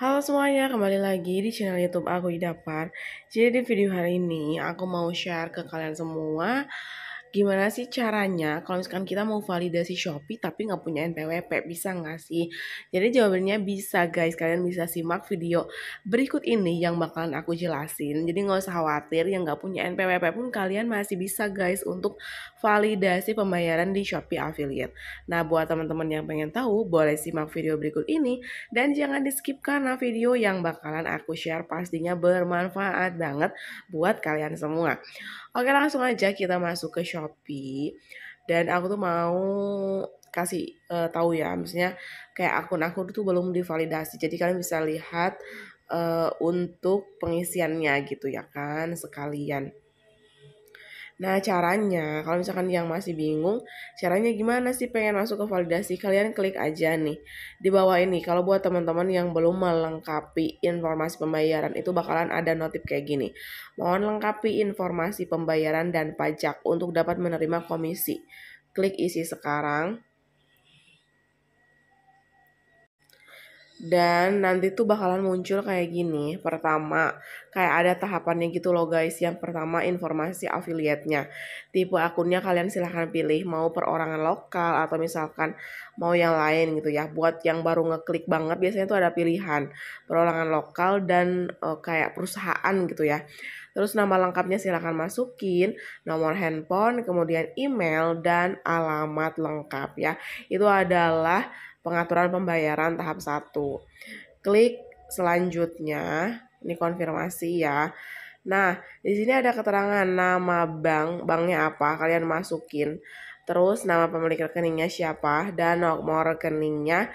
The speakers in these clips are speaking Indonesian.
Halo semuanya, kembali lagi di channel YouTube aku Idapar. Jadi di video hari ini aku mau share ke kalian semua gimana sih caranya kalau misalkan kita mau validasi Shopee tapi nggak punya NPWP bisa nggak sih? Jadi jawabannya bisa guys, kalian bisa simak video berikut ini yang bakalan aku jelasin. Jadi nggak usah khawatir yang nggak punya NPWP pun kalian masih bisa guys untuk validasi pembayaran di Shopee Affiliate. Nah buat teman-teman yang pengen tahu boleh simak video berikut ini dan jangan di skip karena video yang bakalan aku share pastinya bermanfaat banget buat kalian semua. Oke langsung aja kita masuk ke Shopee dan aku tuh mau kasih uh, tahu ya misalnya kayak akun-akun tuh belum divalidasi jadi kalian bisa lihat uh, untuk pengisiannya gitu ya kan sekalian Nah, caranya kalau misalkan yang masih bingung, caranya gimana sih pengen masuk ke validasi? Kalian klik aja nih di bawah ini. Kalau buat teman-teman yang belum melengkapi informasi pembayaran itu bakalan ada notif kayak gini. Mohon lengkapi informasi pembayaran dan pajak untuk dapat menerima komisi. Klik isi sekarang. Dan nanti tuh bakalan muncul kayak gini. Pertama, kayak ada tahapannya gitu loh guys. Yang pertama informasi afiliatnya. Tipe akunnya kalian silahkan pilih mau perorangan lokal atau misalkan mau yang lain gitu ya. Buat yang baru ngeklik banget biasanya tuh ada pilihan perorangan lokal dan uh, kayak perusahaan gitu ya. Terus nama lengkapnya silahkan masukin, nomor handphone, kemudian email, dan alamat lengkap ya. Itu adalah pengaturan pembayaran tahap 1. Klik selanjutnya, ini konfirmasi ya. Nah, di sini ada keterangan nama bank, banknya apa, kalian masukin. Terus nama pemilik rekeningnya siapa dan nomor rekeningnya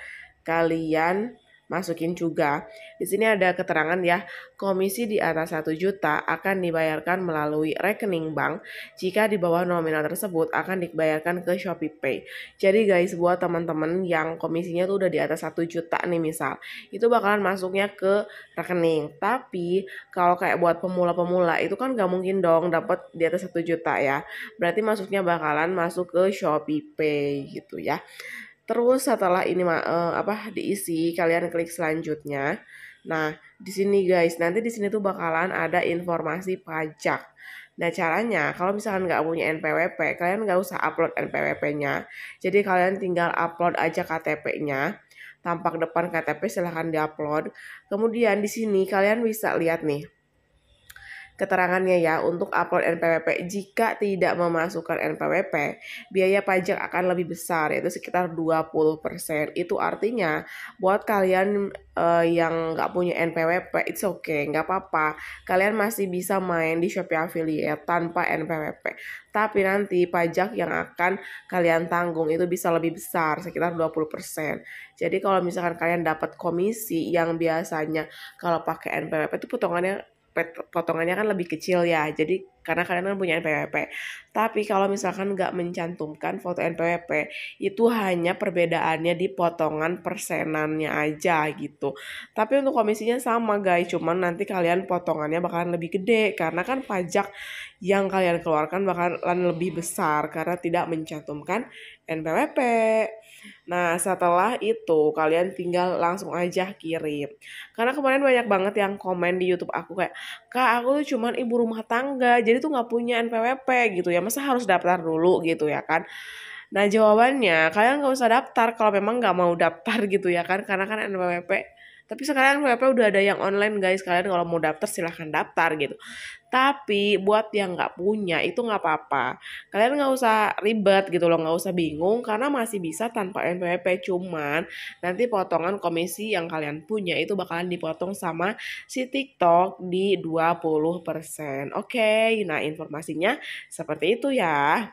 kalian masukin juga. Di sini ada keterangan ya, komisi di atas 1 juta akan dibayarkan melalui rekening bank. Jika di bawah nominal tersebut akan dibayarkan ke Shopee Pay. Jadi guys, buat teman-teman yang komisinya tuh udah di atas 1 juta nih misal, itu bakalan masuknya ke rekening. Tapi kalau kayak buat pemula-pemula itu kan gak mungkin dong dapat di atas 1 juta ya. Berarti masuknya bakalan masuk ke Shopee Pay gitu ya. Terus setelah ini uh, apa diisi, kalian klik selanjutnya. Nah, di sini guys, nanti di sini tuh bakalan ada informasi pajak. Nah, caranya kalau misalkan nggak punya NPWP, kalian nggak usah upload NPWP-nya. Jadi kalian tinggal upload aja KTP-nya. Tampak depan KTP silahkan diupload. Kemudian di sini kalian bisa lihat nih keterangannya ya untuk upload NPWP. Jika tidak memasukkan NPWP, biaya pajak akan lebih besar yaitu sekitar 20%. Itu artinya buat kalian uh, yang nggak punya NPWP, it's okay, nggak apa-apa. Kalian masih bisa main di Shopee Affiliate tanpa NPWP. Tapi nanti pajak yang akan kalian tanggung itu bisa lebih besar, sekitar 20%. Jadi kalau misalkan kalian dapat komisi yang biasanya kalau pakai NPWP itu potongannya potongannya kan lebih kecil ya jadi karena kalian kan punya NPWP. Tapi kalau misalkan nggak mencantumkan foto NPWP, itu hanya perbedaannya di potongan persenannya aja gitu. Tapi untuk komisinya sama guys, cuman nanti kalian potongannya bakalan lebih gede karena kan pajak yang kalian keluarkan bakalan lebih besar karena tidak mencantumkan NPWP. Nah, setelah itu kalian tinggal langsung aja kirim. Karena kemarin banyak banget yang komen di YouTube aku kayak, "Kak, aku tuh cuman ibu rumah tangga." Jadi sendiri tuh nggak punya NPWP gitu ya masa harus daftar dulu gitu ya kan nah jawabannya kalian nggak usah daftar kalau memang nggak mau daftar gitu ya kan karena kan NPWP tapi sekarang WP udah ada yang online guys, kalian kalau mau daftar silahkan daftar gitu. Tapi buat yang nggak punya itu nggak apa-apa. Kalian nggak usah ribet gitu loh, nggak usah bingung karena masih bisa tanpa NPWP. Cuman nanti potongan komisi yang kalian punya itu bakalan dipotong sama si TikTok di 20%. Oke, okay? nah informasinya seperti itu ya.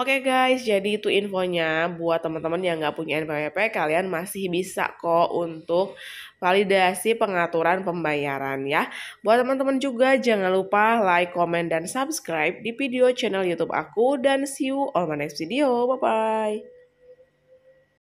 Oke okay guys, jadi itu infonya buat teman-teman yang nggak punya NPWP, kalian masih bisa kok untuk validasi pengaturan pembayaran ya. Buat teman-teman juga jangan lupa like, comment, dan subscribe di video channel YouTube aku dan see you on my next video. Bye-bye.